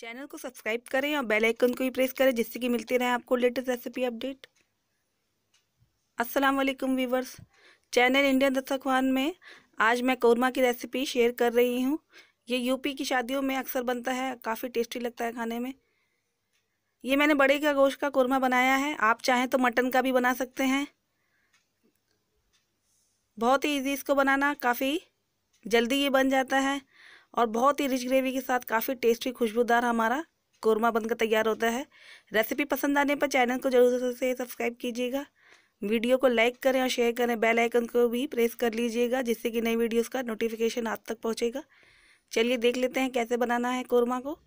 channel को subscribe करें और बेल आइकन को भी प्रेस करें जिससे कि मिलती रहे आपको लेटेस्ट रेसिपी अपडेट अस्सलाम वालेकुम वीवर्स चैनल इंडियन दस्तखान में आज मैं कौरमा की रेसिपी शेयर कर रही हूँ ये यूपी की शादियों में अक्सर बनता है काफ़ी टेस्टी लगता है खाने में ये मैंने बड़े का गोश्त का कौरमा बनाया है आप चाहें तो मटन का भी बना सकते हैं बहुत ही ईजी इसको बनाना काफ़ी जल्दी ये बन जाता है और बहुत ही रिच ग्रेवी के साथ काफ़ी टेस्टी खुशबूदार हमारा कोरमा बनकर तैयार होता है रेसिपी पसंद आने पर चैनल को जरूर से सब्सक्राइब कीजिएगा वीडियो को लाइक करें और शेयर करें बेल आइकन को भी प्रेस कर लीजिएगा जिससे कि नई वीडियोस का नोटिफिकेशन आप तक पहुंचेगा चलिए देख लेते हैं कैसे बनाना है कोरमा को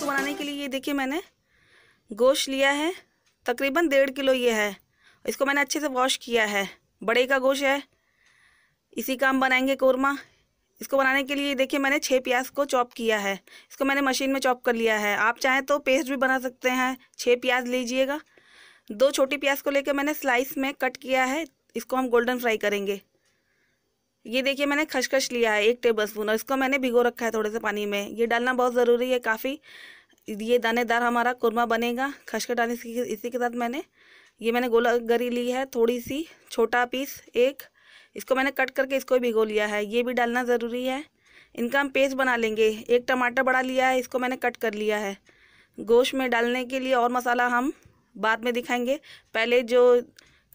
तो बनाने के लिए ये देखिए मैंने गोश्त लिया है तकरीबन डेढ़ किलो ये है इसको मैंने अच्छे से वॉश किया है बड़े का गोश्त है इसी का हम बनाएंगे कौरमा इसको बनाने के लिए देखिए मैंने छः प्याज को चॉप किया है इसको मैंने मशीन में चॉप कर लिया है आप चाहें तो पेस्ट भी बना सकते हैं छः प्याज लीजिएगा दो छोटी प्याज को लेकर मैंने स्लाइस में कट किया है इसको हम गोल्डन फ्राई करेंगे ये देखिए मैंने खशखश लिया है एक टेबल स्पून और इसको मैंने भिगो रखा है थोड़े से पानी में ये डालना बहुत ज़रूरी है काफ़ी ये दानेदार हमारा कुरमा बनेगा खसखस डालने इसके इसी के साथ मैंने ये मैंने गोला गरी ली है थोड़ी सी छोटा पीस एक इसको मैंने कट करके इसको भिगो लिया है ये भी डालना ज़रूरी है इनका हम पेस्ट बना लेंगे एक टमाटर बड़ा लिया है इसको मैंने कट कर लिया है गोश्त में डालने के लिए और मसाला हम बाद में दिखाएंगे पहले जो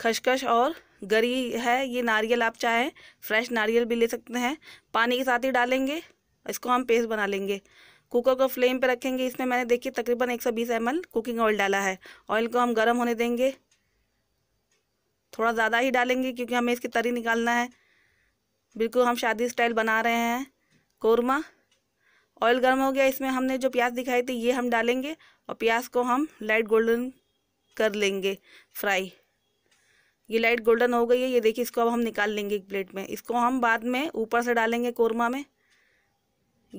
खसखस और गरी है ये नारियल आप चाहें फ्रेश नारियल भी ले सकते हैं पानी के साथ ही डालेंगे इसको हम पेस्ट बना लेंगे कुकर को फ्लेम पे रखेंगे इसमें मैंने देखिए तकरीबन 120 सौ कुकिंग ऑयल डाला है ऑयल को हम गर्म होने देंगे थोड़ा ज़्यादा ही डालेंगे क्योंकि हमें इसकी तरी निकालना है बिल्कुल हम शादी स्टाइल बना रहे हैं कोरमा ऑयल गर्म हो गया इसमें हमने जो प्याज दिखाई थी ये हम डालेंगे और प्याज को हम लाइट गोल्डन कर लेंगे फ्राई ये लाइट गोल्डन हो गई है ये देखिए इसको अब हम निकाल लेंगे एक प्लेट में इसको हम बाद में ऊपर से डालेंगे कोरमा में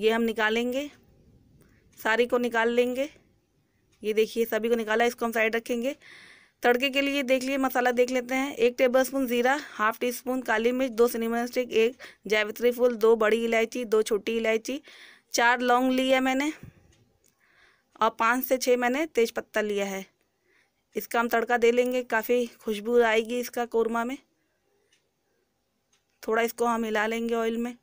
ये हम निकालेंगे सारी को निकाल लेंगे ये देखिए सभी को निकाला इसको हम साइड रखेंगे तड़के के लिए देख लिए मसाला देख लेते हैं एक टेबल स्पून जीरा हाफ टी स्पून काली मिर्च दो सिनेमन स्टिक एक जावित्री फूल दो बड़ी इलायची दो छोटी इलायची चार लौंग ली है मैंने और पाँच से छः मैंने तेज पत्ता लिया है इसका हम तड़का दे लेंगे काफ़ी खुशबू आएगी इसका कोरमा में थोड़ा इसको हम हिला लेंगे ऑयल में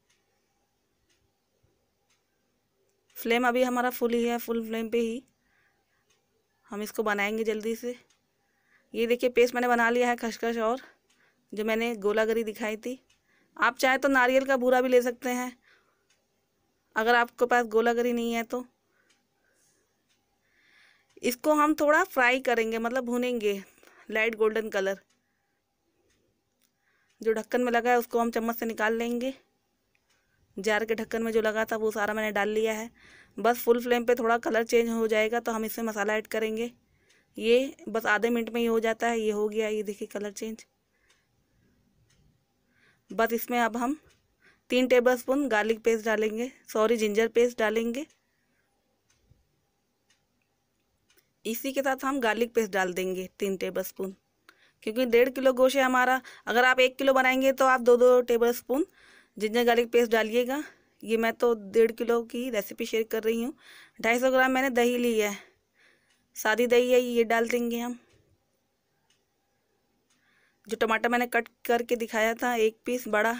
फ्लेम अभी हमारा फुल ही है फुल फ्लेम पे ही हम इसको बनाएंगे जल्दी से ये देखिए पेस्ट मैंने बना लिया है खसखस और जो मैंने गोलागरी दिखाई थी आप चाहे तो नारियल का भूरा भी ले सकते हैं अगर आपके पास गोलागरी नहीं है तो इसको हम थोड़ा फ्राई करेंगे मतलब भुनेंगे लाइट गोल्डन कलर जो ढक्कन में लगा है उसको हम चम्मच से निकाल लेंगे जार के ढक्कन में जो लगा था वो सारा मैंने डाल लिया है बस फुल फ्लेम पे थोड़ा कलर चेंज हो जाएगा तो हम इसमें मसाला ऐड करेंगे ये बस आधे मिनट में ही हो जाता है ये हो गया ये देखिए कलर चेंज बस इसमें अब हम तीन टेबल स्पून गार्लिक पेस्ट डालेंगे सॉरी जिंजर पेस्ट डालेंगे इसी के साथ हम गार्लिक पेस्ट डाल देंगे तीन टेबल स्पून क्योंकि डेढ़ किलो गोश है हमारा अगर आप एक किलो बनाएंगे तो आप दो दो tablespoon ginger garlic paste डालिएगा ये मैं तो डेढ़ किलो की रेसिपी शेयर कर रही हूँ ढाई सौ ग्राम मैंने दही ली है सादी दही है ये डाल देंगे हम जो टमाटर मैंने कट करके दिखाया था एक पीस बड़ा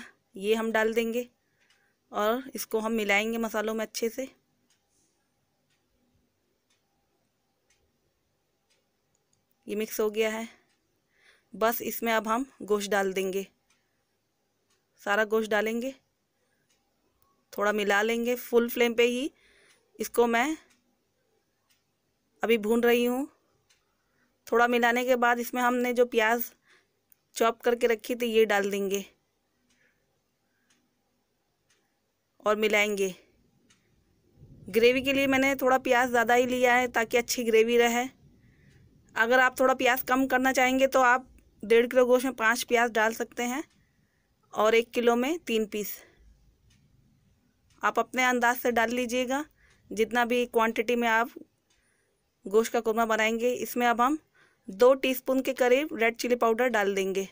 ये हम डाल देंगे और इसको हम मिलाएंगे मसालों में अच्छे से ये मिक्स हो गया है बस इसमें अब हम गोश्त डाल देंगे सारा गोश्त डालेंगे थोड़ा मिला लेंगे फुल फ्लेम पे ही इसको मैं अभी भून रही हूँ थोड़ा मिलाने के बाद इसमें हमने जो प्याज चॉप करके रखी थी ये डाल देंगे और मिलाएंगे ग्रेवी के लिए मैंने थोड़ा प्याज ज़्यादा ही लिया है ताकि अच्छी ग्रेवी रहे अगर आप थोड़ा प्याज कम करना चाहेंगे तो आप डेढ़ किलो गोश्त में पाँच प्याज डाल सकते हैं और एक किलो में तीन पीस आप अपने अंदाज से डाल लीजिएगा जितना भी क्वांटिटी में आप गोश्त का कोरमा बनाएंगे इसमें अब हम दो टीस्पून के करीब रेड चिली पाउडर डाल देंगे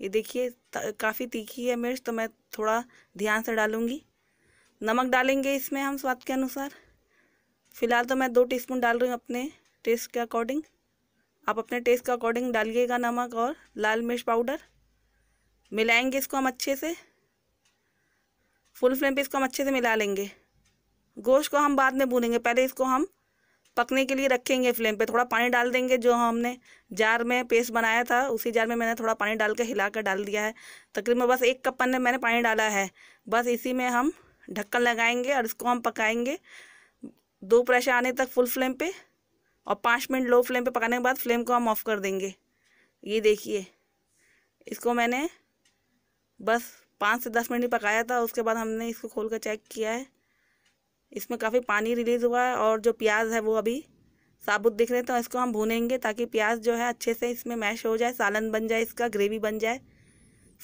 ये देखिए काफ़ी तीखी है मिर्च तो मैं थोड़ा ध्यान से डालूँगी नमक डालेंगे इसमें हम स्वाद के अनुसार फ़िलहाल तो मैं दो टीस्पून डाल रही हूँ अपने टेस्ट के अकॉर्डिंग आप अपने टेस्ट के अकॉर्डिंग डालिएगा नमक और लाल मिर्च पाउडर मिलाएंगे इसको हम अच्छे से फुल फ्लेम पे इसको हम अच्छे से मिला लेंगे गोश्त को हम बाद में भूनेंगे पहले इसको हम पकने के लिए रखेंगे फ्लेम पे थोड़ा पानी डाल देंगे जो हमने जार में पेस्ट बनाया था उसी जार में मैंने थोड़ा पानी डाल के हिला कर डाल दिया है तकरीबन बस एक कप पन में मैंने पानी डाला है बस इसी में हम ढक्कन लगाएंगे और इसको हम पकाएंगे दो प्रेशर आने तक फुल फ्लेम पे और पाँच मिनट लो फ्लेम पे पकाने के बाद फ्लेम को हम ऑफ़ कर देंगे ये देखिए इसको मैंने बस पाँच से दस मिनट पकाया था उसके बाद हमने इसको खोल कर चेक किया है इसमें काफ़ी पानी रिलीज़ हुआ है और जो प्याज है वो अभी साबुत दिख रहे हैं तो इसको हम भूनेंगे ताकि प्याज जो है अच्छे से इसमें मैश हो जाए सालन बन जाए इसका ग्रेवी बन जाए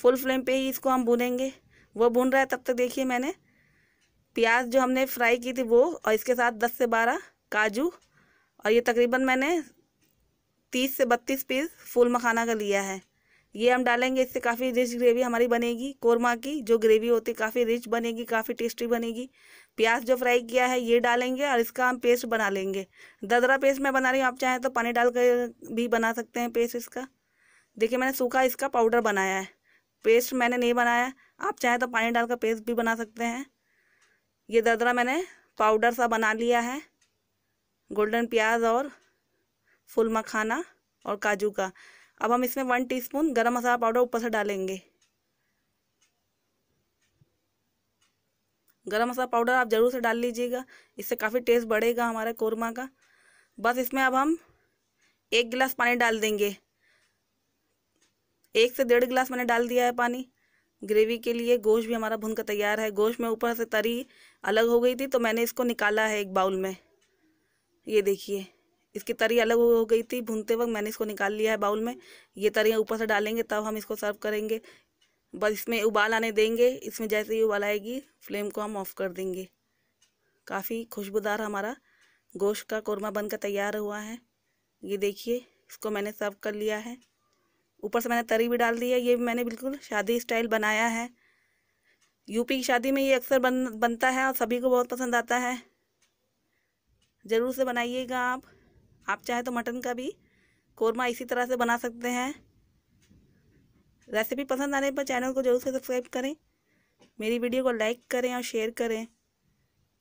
फुल फ्लेम पे ही इसको हम भूनेंगे वो भून रहा है तब तक देखिए मैंने प्याज जो हमने फ्राई की थी वो और इसके साथ दस से बारह काजू और ये तकरीबन मैंने तीस से बत्तीस पीस फूल मखाना का लिया है ये हम डालेंगे इससे काफ़ी रिच ग्रेवी हमारी बनेगी कोरमा की जो ग्रेवी होती है काफ़ी रिच बनेगी काफ़ी टेस्टी बनेगी प्याज जो फ्राई किया है ये डालेंगे और इसका हम पेस्ट बना लेंगे ददरा पेस्ट मैं बना रही हूँ आप चाहें तो पानी डाल कर भी बना सकते हैं पेस्ट इसका देखिए मैंने सूखा इसका पाउडर बनाया है पेस्ट मैंने नहीं बनाया आप चाहें तो पानी डाल कर पेस्ट भी बना सकते हैं ये ददरा मैंने पाउडर सा बना लिया है गोल्डन प्याज और फुल मखाना और काजू का अब हम इसमें वन टीस्पून गरम मसाला पाउडर ऊपर से डालेंगे गरम मसाला पाउडर आप ज़रूर से डाल लीजिएगा इससे काफ़ी टेस्ट बढ़ेगा हमारे कोरमा का बस इसमें अब हम एक गिलास पानी डाल देंगे एक से डेढ़ गिलास मैंने डाल दिया है पानी ग्रेवी के लिए गोश्त भी हमारा भुन तैयार है गोश्त में ऊपर से तरी अलग हो गई थी तो मैंने इसको निकाला है एक बाउल में ये देखिए इसकी तरी अलग हो गई थी भूनते वक्त मैंने इसको निकाल लिया है बाउल में ये तरियाँ ऊपर से डालेंगे तब हम इसको सर्व करेंगे बस इसमें उबाल आने देंगे इसमें जैसे ही उबाल आएगी फ्लेम को हम ऑफ़ कर देंगे काफ़ी खुशबूदार हमारा गोश्त का कोरमा बनकर तैयार हुआ है ये देखिए इसको मैंने सर्व कर लिया है ऊपर से मैंने तरी भी डाल दी है ये मैंने बिल्कुल शादी स्टाइल बनाया है यूपी की शादी में ये अक्सर बन बनता है और सभी को बहुत पसंद आता है ज़रूर से बनाइएगा आप आप चाहे तो मटन का भी कौरमा इसी तरह से बना सकते हैं रेसिपी पसंद आने पर चैनल को जरूर से सब्सक्राइब करें मेरी वीडियो को लाइक करें और शेयर करें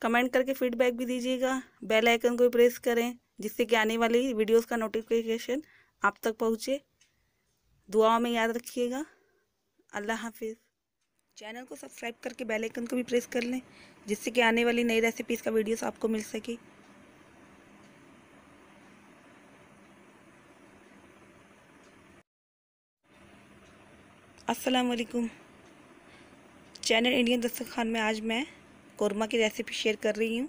कमेंट करके फीडबैक भी दीजिएगा बेल आइकन को भी प्रेस करें जिससे कि आने वाली वीडियोस का नोटिफिकेशन आप तक पहुँचे दुआओं में याद रखिएगा अल्लाह हाफिज़ चैनल को सब्सक्राइब करके बेल आइकन को भी प्रेस कर लें जिससे कि आने वाली नई रेसिपीज़ का वीडियोस आपको मिल सके असलकुम चैनल इंडियन दस्तर खान में आज मैं कौरमा की रेसिपी शेयर कर रही हूँ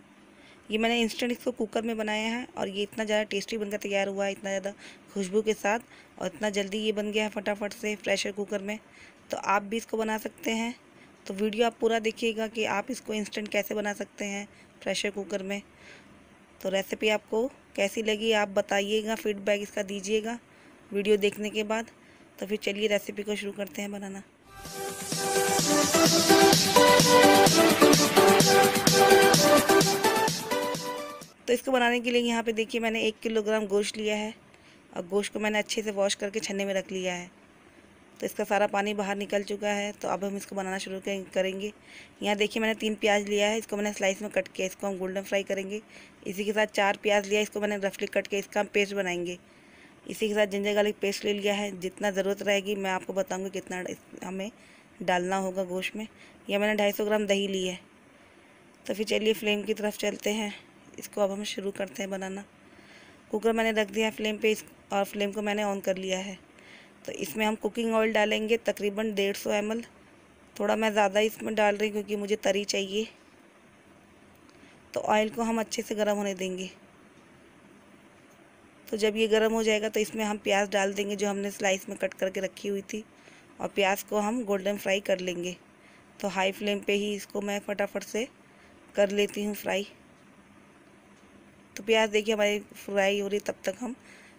ये मैंने इंस्टेंट इसको कुकर में बनाया है और ये इतना ज़्यादा टेस्टी बनकर तैयार हुआ है इतना ज़्यादा खुशबू के साथ और इतना जल्दी ये बन गया है फटाफट से प्रेशर कुकर में तो आप भी इसको बना सकते हैं तो वीडियो आप पूरा देखिएगा कि आप इसको इंस्टेंट कैसे बना सकते हैं प्रेशर कुकर में तो रेसिपी आपको कैसी लगी आप बताइएगा फीडबैक इसका दीजिएगा वीडियो देखने के बाद तो फिर चलिए रेसिपी को शुरू करते हैं बनाना तो इसको बनाने के लिए यहाँ पे देखिए मैंने एक किलोग्राम गोश्त लिया है और गोश्त को मैंने अच्छे से वॉश करके छन्ने में रख लिया है तो इसका सारा पानी बाहर निकल चुका है तो अब हम इसको बनाना शुरू करेंगे यहाँ देखिए मैंने तीन प्याज लिया है इसको मैंने स्लाइस में कट किया इसको हम गोल्डन फ्राई करेंगे इसी के साथ चार प्याज लिया इसको मैंने रफली कट के इसका हम पेस्ट बनाएंगे इसी के साथ जिंजर गार्लिक पेस्ट ले लिया है जितना ज़रूरत रहेगी मैं आपको बताऊँगी कितना हमें डालना होगा गोश्त में या मैंने ढाई सौ ग्राम दही ली है तो फिर चलिए फ्लेम की तरफ चलते हैं इसको अब हम शुरू करते हैं बनाना कुकर मैंने रख दिया है फ्लेम पे और फ्लेम को मैंने ऑन कर लिया है तो इसमें हम कुकिंग ऑयल डालेंगे तकरीबन डेढ़ सौ एम थोड़ा मैं ज़्यादा इसमें डाल रही हूँ क्योंकि मुझे तरी चाहिए तो ऑयल को हम अच्छे से गर्म होने देंगे तो जब ये गर्म हो जाएगा तो इसमें हम प्याज डाल देंगे जो हमने स्लाइस में कट करके रखी हुई थी और प्याज को हम गोल्डन फ्राई कर लेंगे तो हाई फ्लेम पे ही इसको मैं फटाफट से कर लेती हूँ फ्राई तो प्याज देखिए हमारी फ्राई हो रही तब तक हम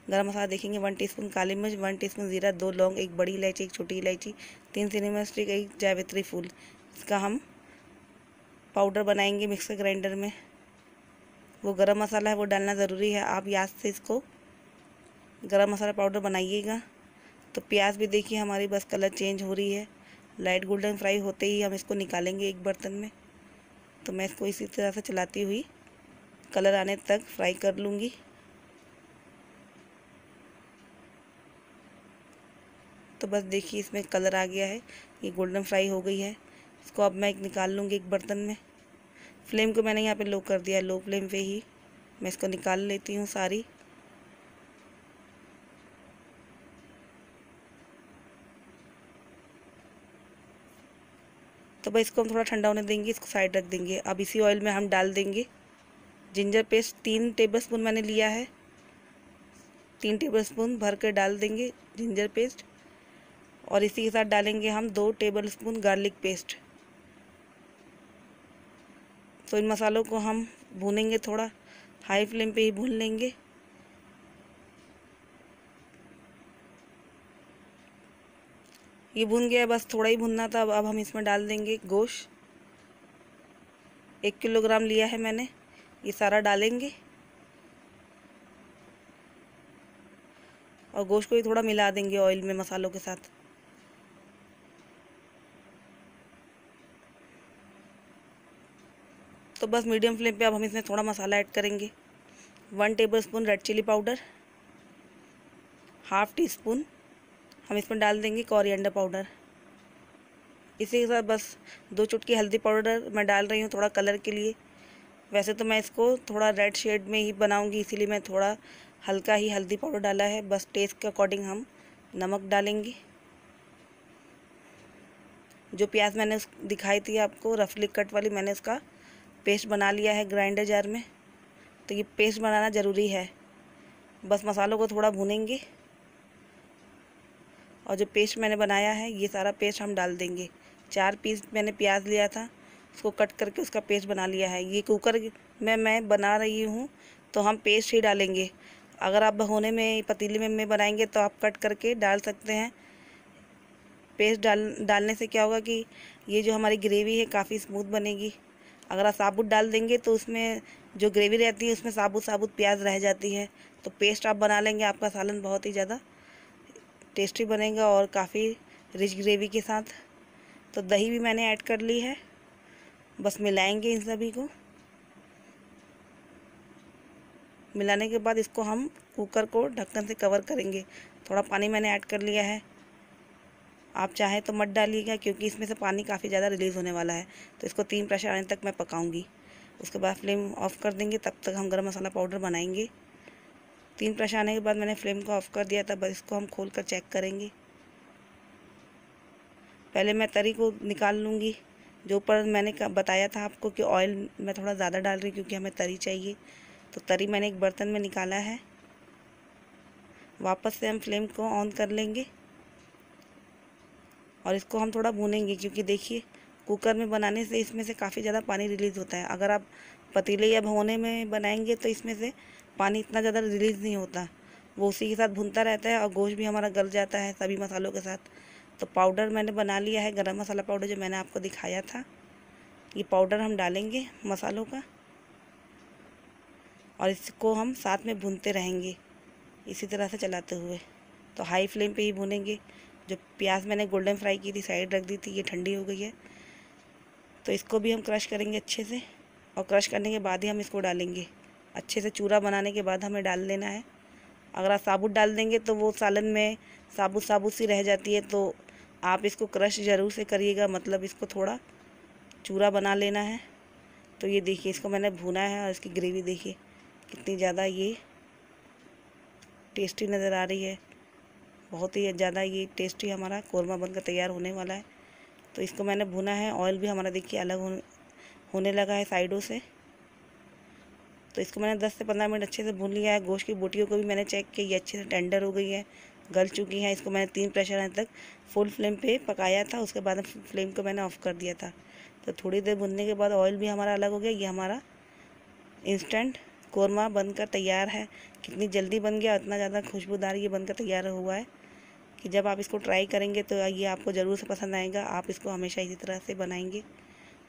गरम मसाला देखेंगे वन टीस्पून काली मिर्च वन टीस्पून जीरा दो लौंग एक बड़ी इलायची एक छोटी इलायची तीन सिनेमा स्टिक एक जावित्री फूल इसका हम पाउडर बनाएंगे मिक्सर ग्राइंडर में वो गरम मसाला है वो डालना ज़रूरी है आप याद से इसको गरम मसाला पाउडर बनाइएगा तो प्याज भी देखिए हमारी बस कलर चेंज हो रही है लाइट गोल्डन फ्राई होते ही हम इसको निकालेंगे एक बर्तन में तो मैं इसको इसी तरह से चलाती हुई कलर आने तक फ्राई कर लूँगी तो बस देखिए इसमें कलर आ गया है ये गोल्डन फ्राई हो गई है इसको अब मैं निकाल लूँगी एक बर्तन में फ्लेम को मैंने यहाँ पे लो कर दिया लो फ्लेम पे ही मैं इसको निकाल लेती हूँ सारी अब इसको हम थोड़ा ठंडा होने देंगे इसको साइड रख देंगे अब इसी ऑयल में हम डाल देंगे जिंजर पेस्ट तीन टेबल स्पून मैंने लिया है तीन टेबल स्पून भर कर डाल देंगे जिंजर पेस्ट और इसी के साथ डालेंगे हम दो टेबल स्पून गार्लिक पेस्ट तो इन मसालों को हम भूनेंगे थोड़ा हाई फ्लेम पे ही भून लेंगे ये भुन गया बस थोड़ा ही भुनना था अब हम इसमें डाल देंगे गोश एक किलोग्राम लिया है मैंने ये सारा डालेंगे और गोश्त को भी थोड़ा मिला देंगे ऑयल में मसालों के साथ तो बस मीडियम फ्लेम पे अब हम इसमें थोड़ा मसाला ऐड करेंगे one tablespoon red chilli powder half teaspoon हम इसमें डाल देंगे कॉरिएंडर पाउडर इसी के साथ बस दो चुटकी हल्दी पाउडर मैं डाल रही हूँ थोड़ा कलर के लिए वैसे तो मैं इसको थोड़ा रेड शेड में ही बनाऊँगी इसीलिए मैं थोड़ा हल्का ही हल्दी पाउडर डाला है बस टेस्ट के अकॉर्डिंग हम नमक डालेंगे जो प्याज मैंने दिखाई थी आपको रफली कट वाली मैंने इसका पेस्ट बना लिया है ग्राइंडर जार में तो ये पेस्ट बनाना ज़रूरी है बस मसालों को थोड़ा भुनेंगे और जो पेस्ट मैंने बनाया है ये सारा पेस्ट हम डाल देंगे चार पीस मैंने प्याज लिया था उसको कट करके उसका पेस्ट बना लिया है ये कुकर में मैं बना रही हूँ तो हम पेस्ट ही डालेंगे अगर आप भगोने में पतीली में में बनाएंगे तो आप कट करके डाल सकते हैं पेस्ट डाल डालने से क्या होगा कि ये जो हमारी ग्रेवी है काफ़ी स्मूथ बनेगी अगर आप साबुत डाल देंगे तो उसमें जो ग्रेवी रहती है उसमें साबुत साबुत प्याज रह जाती है तो पेस्ट आप बना लेंगे आपका सालन बहुत ही ज़्यादा टेस्टी बनेगा और काफ़ी रिच ग्रेवी के साथ तो दही भी मैंने ऐड कर ली है बस मिलाएंगे इन सभी को मिलाने के बाद इसको हम कुकर को ढक्कन से कवर करेंगे थोड़ा पानी मैंने ऐड कर लिया है आप चाहें तो मत डालिएगा क्योंकि इसमें से पानी काफ़ी ज़्यादा रिलीज़ होने वाला है तो इसको तीन प्रेशर आने तक मैं पकाऊंगी उसके बाद फ्लेम ऑफ़ कर देंगे तब तक हम गरम मसाला पाउडर बनाएंगे तीन प्रश आने के बाद मैंने फ्लेम को ऑफ़ कर दिया था बस इसको हम खोल कर चेक करेंगे पहले मैं तरी को निकाल लूँगी जो ऊपर मैंने बताया था आपको कि ऑयल मैं थोड़ा ज़्यादा डाल रही क्योंकि हमें तरी चाहिए तो तरी मैंने एक बर्तन में निकाला है वापस से हम फ्लेम को ऑन कर लेंगे और इसको हम थोड़ा भूनेंगे क्योंकि देखिए कुकर में बनाने से इसमें से काफ़ी ज़्यादा पानी रिलीज़ होता है अगर आप पतीले या भोने में बनाएंगे तो इसमें से पानी इतना ज़्यादा रिलीज़ नहीं होता वो उसी के साथ भुनता रहता है और गोश्त भी हमारा गल जाता है सभी मसालों के साथ तो पाउडर मैंने बना लिया है गरम मसाला पाउडर जो मैंने आपको दिखाया था ये पाउडर हम डालेंगे मसालों का और इसको हम साथ में भूनते रहेंगे इसी तरह से चलाते हुए तो हाई फ्लेम पे ही भूनेंगे जो प्याज मैंने गोल्डन फ्राई की थी साइड रख दी थी ये ठंडी हो गई है तो इसको भी हम क्रश करेंगे अच्छे से और क्रश करने के बाद ही हम इसको डालेंगे अच्छे से चूरा बनाने के बाद हमें डाल देना है अगर आप साबुत डाल देंगे तो वो सालन में साबुत साबुत सी रह जाती है तो आप इसको क्रश ज़रूर से करिएगा मतलब इसको थोड़ा चूरा बना लेना है तो ये देखिए इसको मैंने भुना है और इसकी ग्रेवी देखिए कितनी ज़्यादा ये टेस्टी नज़र आ रही है बहुत ही ज़्यादा ये टेस्टी हमारा कौरमा बनकर तैयार होने वाला है तो इसको मैंने भुना है ऑयल भी हमारा देखिए अलग होने लगा है साइडों से तो इसको मैंने 10 से 15 मिनट अच्छे से भून लिया है गोश्त की बोटियों को भी मैंने चेक किया ये अच्छे से टेंडर हो गई है गल चुकी हैं इसको मैंने तीन प्रेशर आने तक फुल फ्लेम पे पकाया था उसके बाद फ्लेम को मैंने ऑफ़ कर दिया था तो थोड़ी देर भुनने के बाद ऑयल भी हमारा अलग हो गया ये हमारा इंस्टेंट कौरमा बनकर तैयार है कितनी जल्दी बन गया उतना ज़्यादा खुशबूदार ये बनकर तैयार हुआ है कि जब आप इसको ट्राई करेंगे तो ये आपको ज़रूर से पसंद आएगा आप इसको हमेशा इसी तरह से बनाएंगे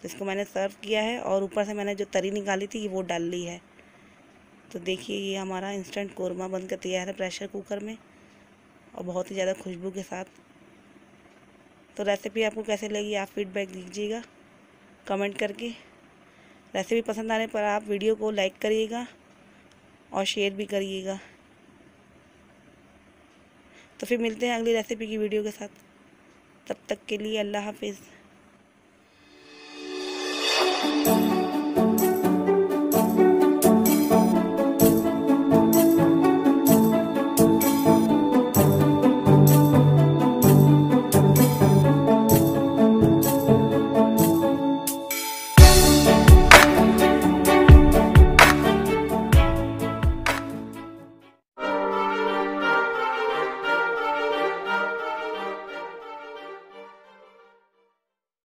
तो इसको मैंने सर्व किया है और ऊपर से मैंने जो तरी निकाली थी वो डाल ली है तो देखिए ये हमारा इंस्टेंट कौरमा बनकर तैयार है प्रेशर कुकर में और बहुत ही ज़्यादा खुशबू के साथ तो रेसिपी आपको कैसे लगी आप फीडबैक दीजिएगा कमेंट करके रेसिपी पसंद आने पर आप वीडियो को लाइक करिएगा और शेयर भी करिएगा तो फिर मिलते हैं अगली रेसिपी की वीडियो के साथ तब तक के लिए अल्लाह हाफिज़